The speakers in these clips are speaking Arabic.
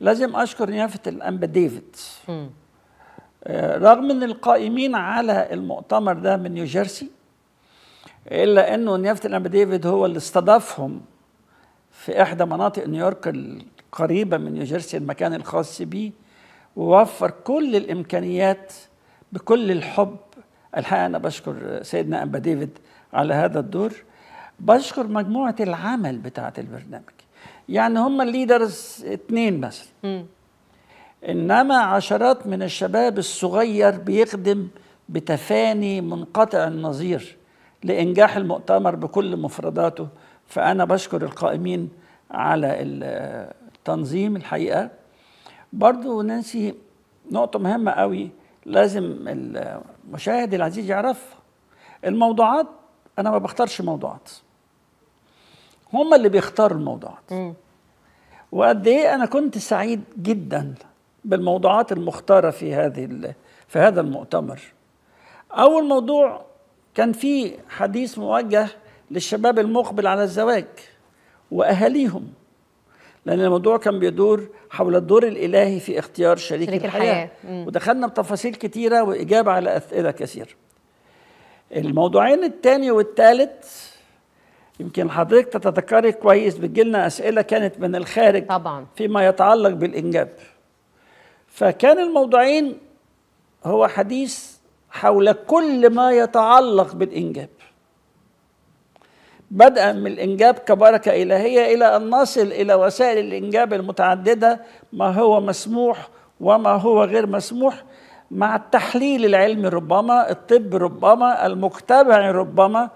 لازم أشكر نيافة الأنبا ديفيد آه، رغم أن القائمين على المؤتمر ده من نيوجيرسي إلا أنه نيافة الأنبا ديفيد هو اللي استضافهم في إحدى مناطق نيويورك القريبة من نيوجيرسي المكان الخاص بيه ووفر كل الإمكانيات بكل الحب الحقيقة أنا بشكر سيدنا أنبا ديفيد على هذا الدور بشكر مجموعة العمل بتاعة البرنامج يعني هم الليدرز اتنين مثلا انما عشرات من الشباب الصغير بيخدم بتفاني منقطع النظير لانجاح المؤتمر بكل مفرداته فانا بشكر القائمين على التنظيم الحقيقه برضو ننسي نقطه مهمه قوي لازم المشاهد العزيز يعرفها الموضوعات انا ما بختارش موضوعات هم اللي بيختاروا الموضوعات وقد ايه انا كنت سعيد جدا بالموضوعات المختاره في هذه في هذا المؤتمر اول موضوع كان في حديث موجه للشباب المقبل على الزواج واهاليهم لان الموضوع كان بيدور حول الدور الالهي في اختيار شريك, شريك الحياه, الحياة. ودخلنا بتفاصيل كثيره واجابه على اسئله كثير الموضوعين الثاني والثالث يمكن حضرتك تتذكري كويس بتجيلنا اسئله كانت من الخارج طبعا فيما يتعلق بالانجاب فكان الموضوعين هو حديث حول كل ما يتعلق بالانجاب بدءا من الانجاب كبركه الهيه الى ان نصل الى وسائل الانجاب المتعدده ما هو مسموح وما هو غير مسموح مع التحليل العلمي ربما الطب ربما المجتمع ربما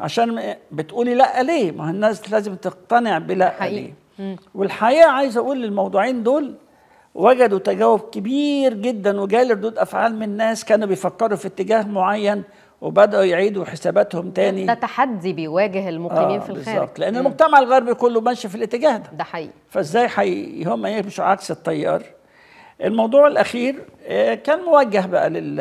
عشان بتقولي لا ليه ما الناس لازم تقتنع بلا حقيقي. ليه والحقيقه عايز اقول للموضوعين دول وجدوا تجاوب كبير جدا وجالي ردود افعال من ناس كانوا بيفكروا في اتجاه معين وبداوا يعيدوا حساباتهم تاني ده تحدي بيواجه المقيمين آه في الخارج بالظبط لان المجتمع الغربي كله ماشي في الاتجاه ده ده حقيقي فازاي حقيقي هم يمشوا عكس التيار الموضوع الاخير آه، كان موجه بقى لل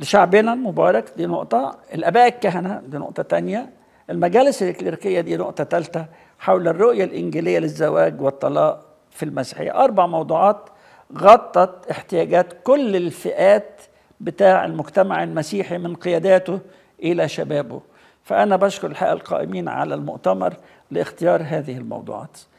لشعبنا المبارك دي نقطة الآباء الكهنة دي نقطة تانية المجالس الإكليركية دي نقطة تالتة حول الرؤية الإنجيلية للزواج والطلاق في المسيحية أربع موضوعات غطت احتياجات كل الفئات بتاع المجتمع المسيحي من قياداته إلى شبابه فأنا بشكر الحقيقة القائمين على المؤتمر لاختيار هذه الموضوعات